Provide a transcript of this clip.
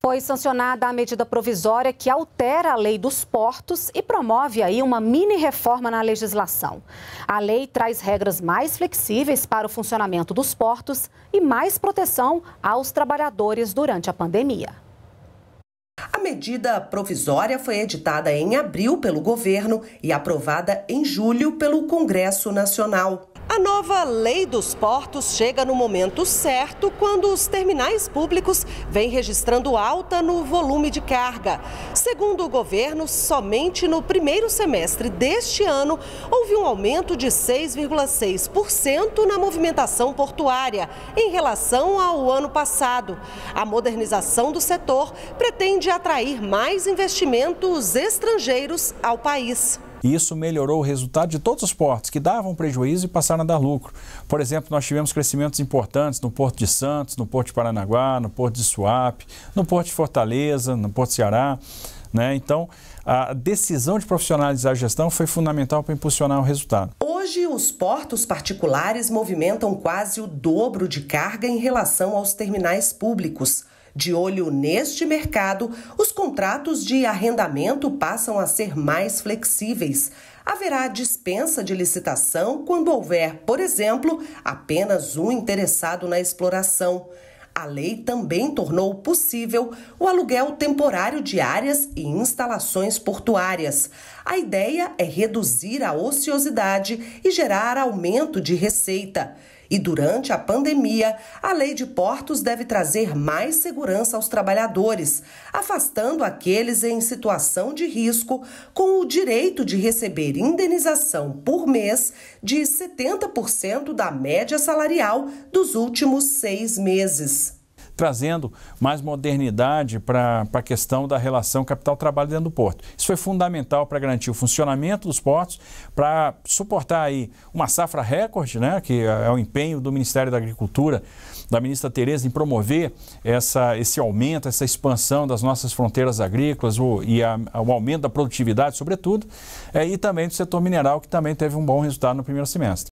Foi sancionada a medida provisória que altera a lei dos portos e promove aí uma mini reforma na legislação. A lei traz regras mais flexíveis para o funcionamento dos portos e mais proteção aos trabalhadores durante a pandemia. A medida provisória foi editada em abril pelo governo e aprovada em julho pelo Congresso Nacional. A nova lei dos portos chega no momento certo, quando os terminais públicos vêm registrando alta no volume de carga. Segundo o governo, somente no primeiro semestre deste ano houve um aumento de 6,6% na movimentação portuária em relação ao ano passado. A modernização do setor pretende atrair mais investimentos estrangeiros ao país. E isso melhorou o resultado de todos os portos que davam prejuízo e passaram a dar lucro. Por exemplo, nós tivemos crescimentos importantes no Porto de Santos, no Porto de Paranaguá, no Porto de Suape, no Porto de Fortaleza, no Porto de Ceará. Né? Então, a decisão de profissionalizar a gestão foi fundamental para impulsionar o resultado. Hoje, os portos particulares movimentam quase o dobro de carga em relação aos terminais públicos. De olho neste mercado, os contratos de arrendamento passam a ser mais flexíveis. Haverá dispensa de licitação quando houver, por exemplo, apenas um interessado na exploração. A lei também tornou possível o aluguel temporário de áreas e instalações portuárias. A ideia é reduzir a ociosidade e gerar aumento de receita. E durante a pandemia, a lei de portos deve trazer mais segurança aos trabalhadores, afastando aqueles em situação de risco com o direito de receber indenização por mês de 70% da média salarial dos últimos seis meses trazendo mais modernidade para a questão da relação capital-trabalho dentro do porto. Isso foi fundamental para garantir o funcionamento dos portos, para suportar aí uma safra recorde, né, que é, é o empenho do Ministério da Agricultura, da ministra Tereza, em promover essa, esse aumento, essa expansão das nossas fronteiras agrícolas o, e a, o aumento da produtividade, sobretudo, é, e também do setor mineral, que também teve um bom resultado no primeiro semestre.